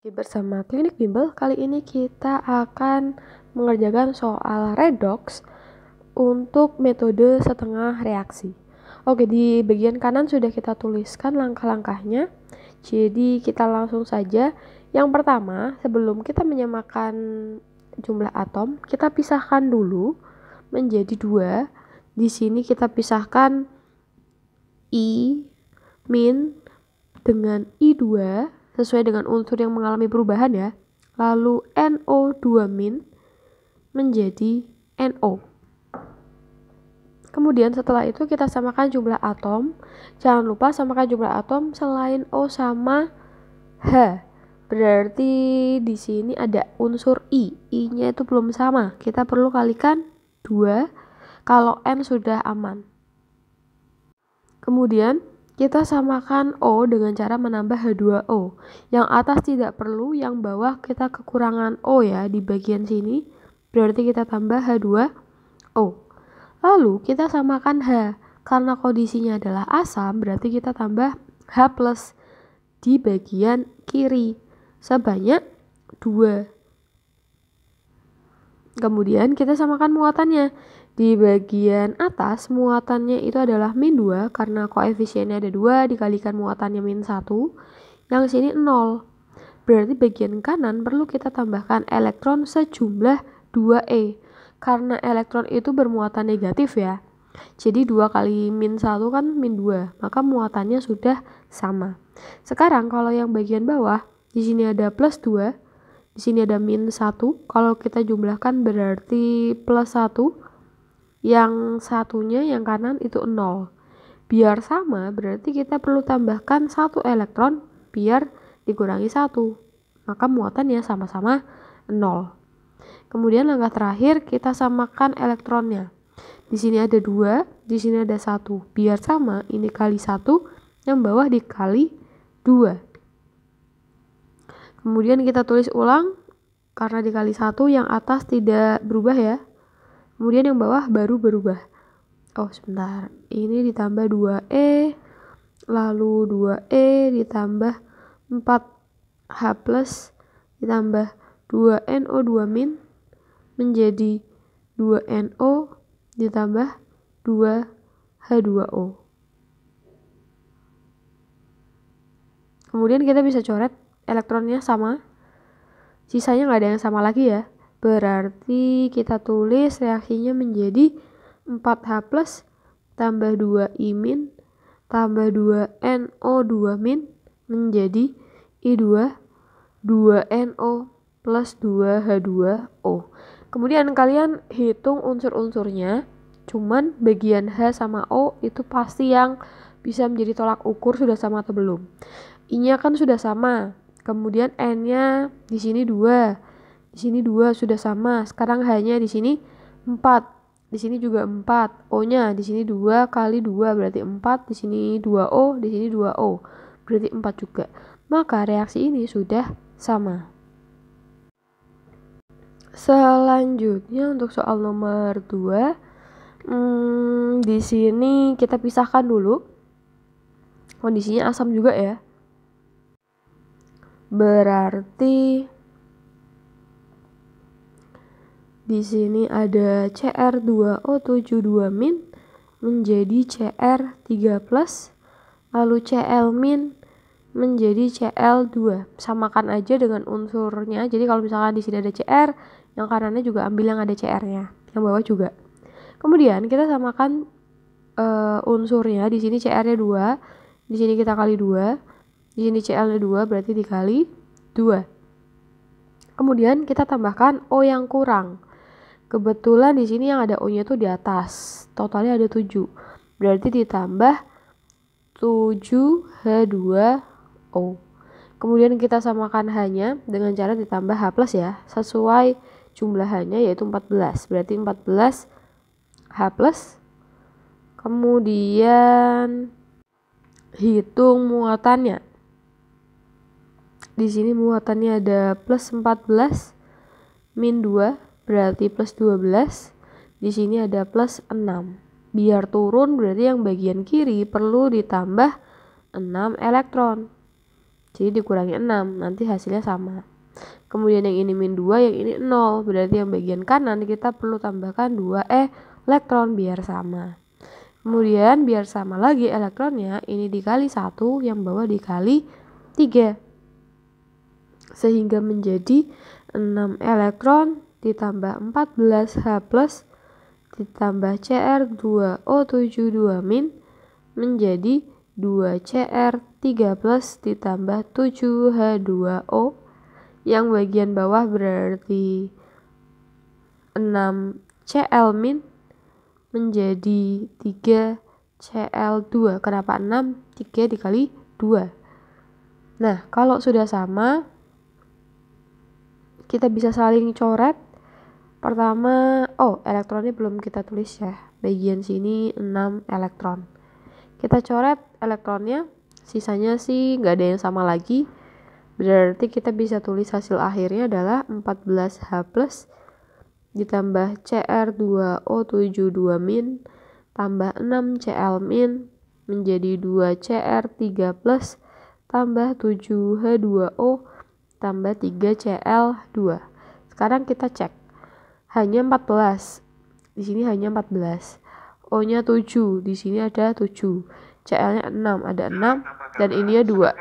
Bersama Klinik Bimbel, kali ini kita akan mengerjakan soal redox untuk metode setengah reaksi. Oke, di bagian kanan sudah kita tuliskan langkah-langkahnya. Jadi, kita langsung saja. Yang pertama, sebelum kita menyamakan jumlah atom, kita pisahkan dulu menjadi dua. Di sini kita pisahkan I min dengan I2 sesuai dengan unsur yang mengalami perubahan ya. Lalu NO2- menjadi NO. Kemudian setelah itu kita samakan jumlah atom. Jangan lupa samakan jumlah atom selain O sama H. Berarti di sini ada unsur I. I-nya itu belum sama. Kita perlu kalikan 2 kalau N sudah aman. Kemudian kita samakan O dengan cara menambah H2O. Yang atas tidak perlu, yang bawah kita kekurangan O ya di bagian sini. Berarti kita tambah H2O. Lalu kita samakan H. Karena kondisinya adalah asam, berarti kita tambah H plus di bagian kiri sebanyak 2. Kemudian kita samakan muatannya. Di bagian atas muatannya itu adalah min 2 karena koefisiennya ada 2 dikalikan muatannya min 1. Yang sini 0. Berarti bagian kanan perlu kita tambahkan elektron sejumlah 2E. Karena elektron itu bermuatan negatif ya. Jadi 2 kali min 1 kan min 2, maka muatannya sudah sama. Sekarang kalau yang bagian bawah, di sini ada plus 2, di sini ada min 1. Kalau kita jumlahkan berarti plus 1. Yang satunya yang kanan itu 0. Biar sama berarti kita perlu tambahkan satu elektron biar dikurangi satu. Maka muatannya sama-sama 0. Kemudian langkah terakhir kita samakan elektronnya. Di sini ada 2, di sini ada 1. Biar sama, ini kali 1, yang bawah dikali 2. Kemudian kita tulis ulang karena dikali satu yang atas tidak berubah ya. Kemudian yang bawah baru berubah. Oh sebentar, ini ditambah 2E, lalu 2E ditambah 4H plus ditambah 2NO2 min menjadi 2NO ditambah 2H2O. Kemudian kita bisa coret elektronnya sama. Sisanya nggak ada yang sama lagi ya. Berarti kita tulis reaksinya menjadi 4H plus tambah 2 I min tambah 2 NO2 min menjadi I2 2NO plus 2H2O. Kemudian kalian hitung unsur-unsurnya, cuman bagian H sama O itu pasti yang bisa menjadi tolak ukur sudah sama atau belum. I-nya kan sudah sama, Kemudian n-nya di sini 2. Di sini 2 sudah sama. Sekarang hanya di sini empat, Di sini juga empat. O-nya di sini 2 kali dua berarti empat, di sini 2O, di sini 2O. Berarti empat juga. Maka reaksi ini sudah sama. Selanjutnya untuk soal nomor dua, hmm, di sini kita pisahkan dulu kondisinya asam juga ya Berarti di sini ada CR2O72- menjadi CR3+, lalu Cl- menjadi Cl2. Samakan aja dengan unsurnya. Jadi kalau misalkan di sini ada Cr, yang kanannya juga ambil yang ada Cr-nya, yang bawah juga. Kemudian kita samakan uh, unsurnya. Di sini Cr-nya 2, di sini kita kali 2. Di sini CL-nya 2 berarti dikali 2. Kemudian kita tambahkan O yang kurang. Kebetulan di sini yang ada O-nya itu di atas. Totalnya ada 7. Berarti ditambah 7 H2O. Kemudian kita samakan H-nya dengan cara ditambah H plus ya. Sesuai jumlah yaitu 14. Berarti 14 H plus. Kemudian hitung muatannya di sini muatannya ada plus 14 min 2 berarti plus 12 di sini ada plus 6 biar turun berarti yang bagian kiri perlu ditambah 6 elektron jadi dikurangi 6 nanti hasilnya sama kemudian yang ini min 2 yang ini 0 berarti yang bagian kanan kita perlu tambahkan 2 e elektron biar sama kemudian biar sama lagi elektronnya ini dikali 1 yang bawah dikali 3 sehingga menjadi 6 elektron ditambah 14 H plus ditambah Cr2O72 min menjadi 2Cr3 plus ditambah 7H2O yang bagian bawah berarti 6Cl min menjadi 3Cl2 kenapa 6? 3 dikali 2 nah kalau sudah sama kita bisa saling coret pertama oh elektronnya belum kita tulis ya bagian sini 6 elektron kita coret elektronnya sisanya sih nggak ada yang sama lagi berarti kita bisa tulis hasil akhirnya adalah 14H plus ditambah Cr2O72 min tambah 6 Cl min menjadi 2 Cr3 plus tambah 7H2O tambah 3CL2. Sekarang kita cek. Hanya 14. Di sini hanya 14. O-nya 7, di sini ada 7. CL-nya 6, ada 6 dan ini ya 2.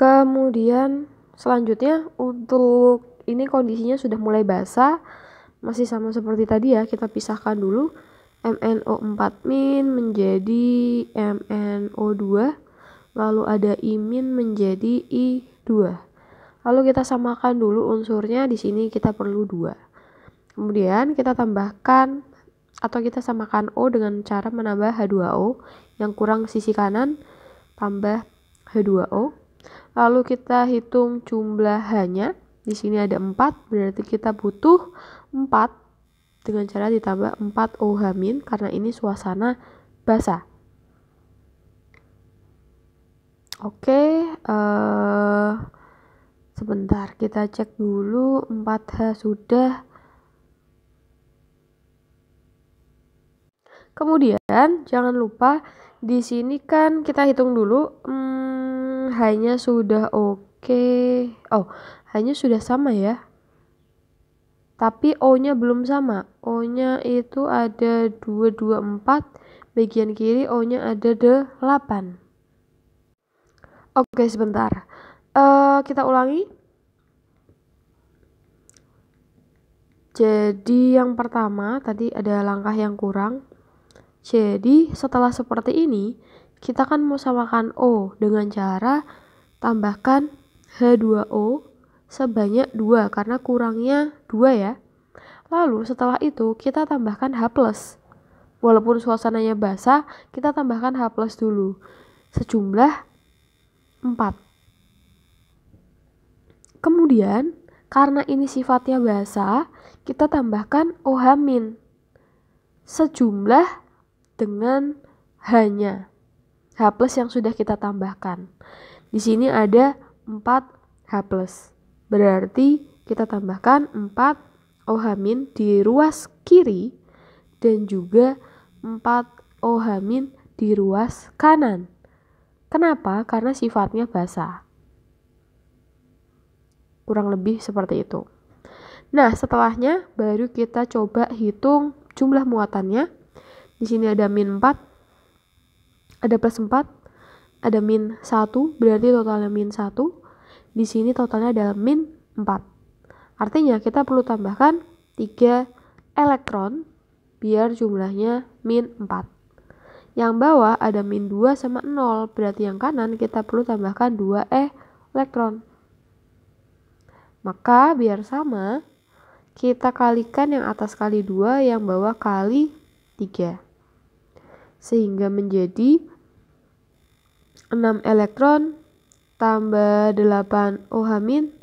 Kemudian selanjutnya untuk ini kondisinya sudah mulai basah. Masih sama seperti tadi ya, kita pisahkan dulu MnO4- menjadi MnO2 lalu ada imin menjadi i2. Lalu kita samakan dulu unsurnya, di sini kita perlu 2. Kemudian kita tambahkan atau kita samakan O dengan cara menambah H2O yang kurang sisi kanan tambah H2O. Lalu kita hitung jumlah H-nya. Di sini ada 4, berarti kita butuh 4 dengan cara ditambah 4 OH- karena ini suasana basah. Oke, okay, uh, eh, sebentar kita cek dulu 4H sudah. Kemudian jangan lupa di sini kan kita hitung dulu hmm, hanya sudah oke. Okay. Oh, hanya sudah sama ya. Tapi O-nya belum sama. O-nya itu ada 224 bagian kiri O-nya ada 8. Oke, sebentar. Uh, kita ulangi. Jadi yang pertama tadi ada langkah yang kurang. Jadi setelah seperti ini, kita kan mau samakan O dengan cara tambahkan H2O sebanyak 2 karena kurangnya 2 ya. Lalu setelah itu kita tambahkan H+. Walaupun suasananya basah, kita tambahkan H+ dulu. Sejumlah 4. Kemudian, karena ini sifatnya bahasa, kita tambahkan ohamin sejumlah dengan hanya H plus yang sudah kita tambahkan. Di sini ada 4 H plus. Berarti kita tambahkan 4 ohamin di ruas kiri dan juga 4 ohamin di ruas kanan. Kenapa? Karena sifatnya basah. Kurang lebih seperti itu. Nah, setelahnya baru kita coba hitung jumlah muatannya. Di sini ada min 4, ada plus 4, ada min 1, berarti totalnya min 1. Di sini totalnya adalah min 4. Artinya kita perlu tambahkan 3 elektron biar jumlahnya min 4. Yang bawah ada min 2 sama 0, berarti yang kanan kita perlu tambahkan 2 e elektron. Maka biar sama, kita kalikan yang atas kali 2, yang bawah kali 3. Sehingga menjadi 6 elektron tambah 8 OH min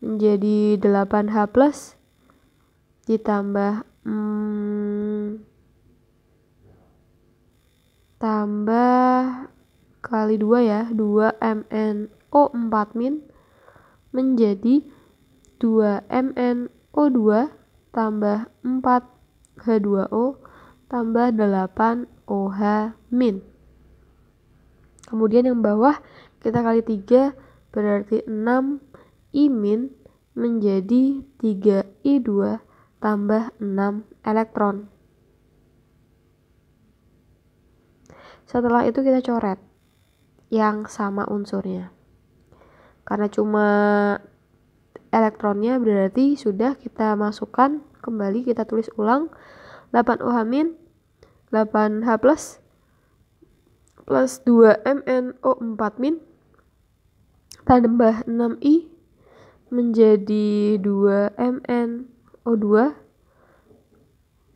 menjadi 8H plus ditambah hmm, tambah kali 2 ya 2 MnO4 min menjadi 2 MnO2 tambah 4 H2O tambah 8 OH min kemudian yang bawah kita kali 3 berarti 6 I min menjadi 3 I2 tambah 6 elektron Setelah itu kita coret yang sama unsurnya. Karena cuma elektronnya berarti sudah kita masukkan kembali kita tulis ulang 8 OH min 8 H plus plus 2 MnO4 min tambah 6I menjadi 2 MnO2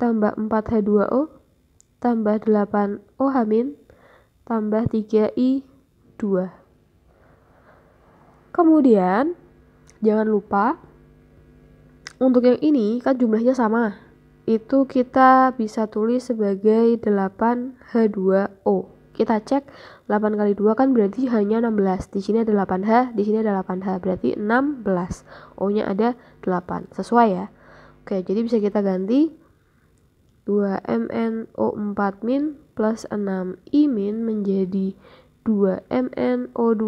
tambah 4 H2O tambah 8 OH min tambah 3i 2. Kemudian, jangan lupa untuk yang ini kan jumlahnya sama. Itu kita bisa tulis sebagai 8H2O. Kita cek 8 kali 2 kan berarti hanya 16. Di sini ada 8H, di sini ada 8H, berarti 16. O-nya ada 8. Sesuai ya. Oke, jadi bisa kita ganti 2MNO4 min plus 6 I min menjadi 2MnO2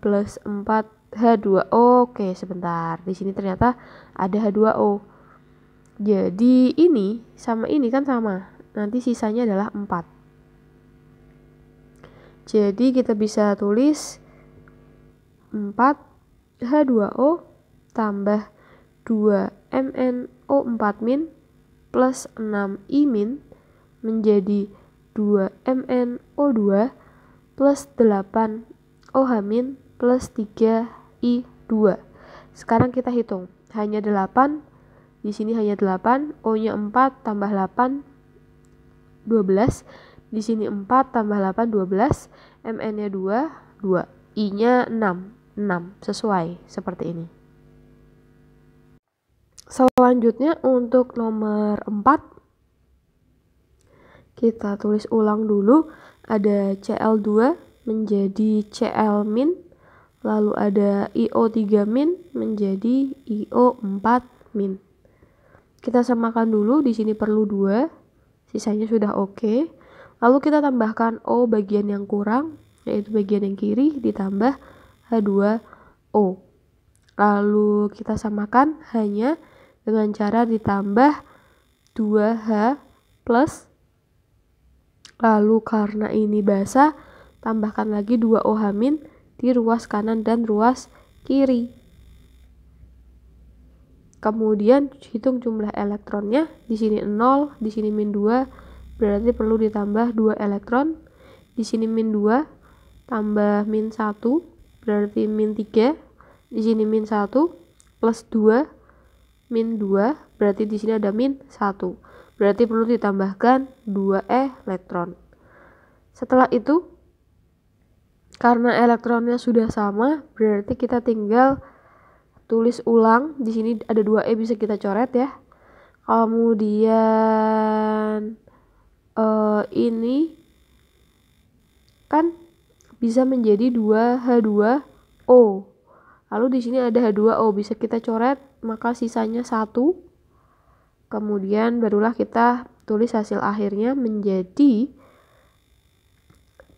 plus 4 H2O. Oke, sebentar. Di sini ternyata ada H2O. Jadi ini sama ini kan sama. Nanti sisanya adalah 4. Jadi kita bisa tulis 4 H2O tambah 2 MnO4 min plus 6 min menjadi 2 MnO2 plus 8 OH min plus 3 I2. Sekarang kita hitung. Hanya 8, di sini hanya 8, O-nya 4 tambah 8 12, di sini 4 tambah 8 12, MN-nya 2, 2, I-nya 6, 6, sesuai seperti ini. Selanjutnya untuk nomor 4 kita tulis ulang dulu. Ada Cl2 menjadi Cl min, lalu ada IO3 min menjadi IO4 min. Kita samakan dulu, di sini perlu 2, sisanya sudah oke. Okay. Lalu kita tambahkan O bagian yang kurang, yaitu bagian yang kiri ditambah H2O. Lalu kita samakan hanya dengan cara ditambah 2H plus Lalu karena ini basah, tambahkan lagi 2 ohamin di ruas kanan dan ruas kiri. Kemudian hitung jumlah elektronnya, di sini 0, di sini min 2, berarti perlu ditambah 2 elektron. Di sini min 2, tambah min 1, berarti min 3. Di sini min 1, plus 2, min 2, berarti di sini ada min 1 berarti perlu ditambahkan 2E elektron. Setelah itu, karena elektronnya sudah sama, berarti kita tinggal tulis ulang. Di sini ada 2E bisa kita coret ya. Kemudian uh, ini kan bisa menjadi 2H2O. Lalu di sini ada H2O, bisa kita coret, maka sisanya 1 kemudian barulah kita tulis hasil akhirnya menjadi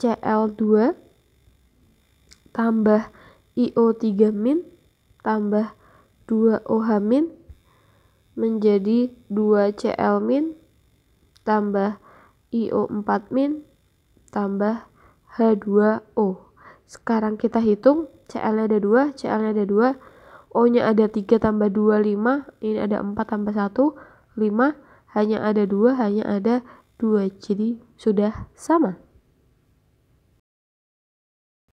Cl2 tambah IO3 min tambah 2OH min menjadi 2Cl min tambah IO4 min tambah H2O. Sekarang kita hitung Cl-nya ada 2, Cl-nya ada 2, O-nya ada 3 tambah 2, 5, ini ada 4 tambah 1, 5 hanya ada dua hanya ada dua jadi sudah sama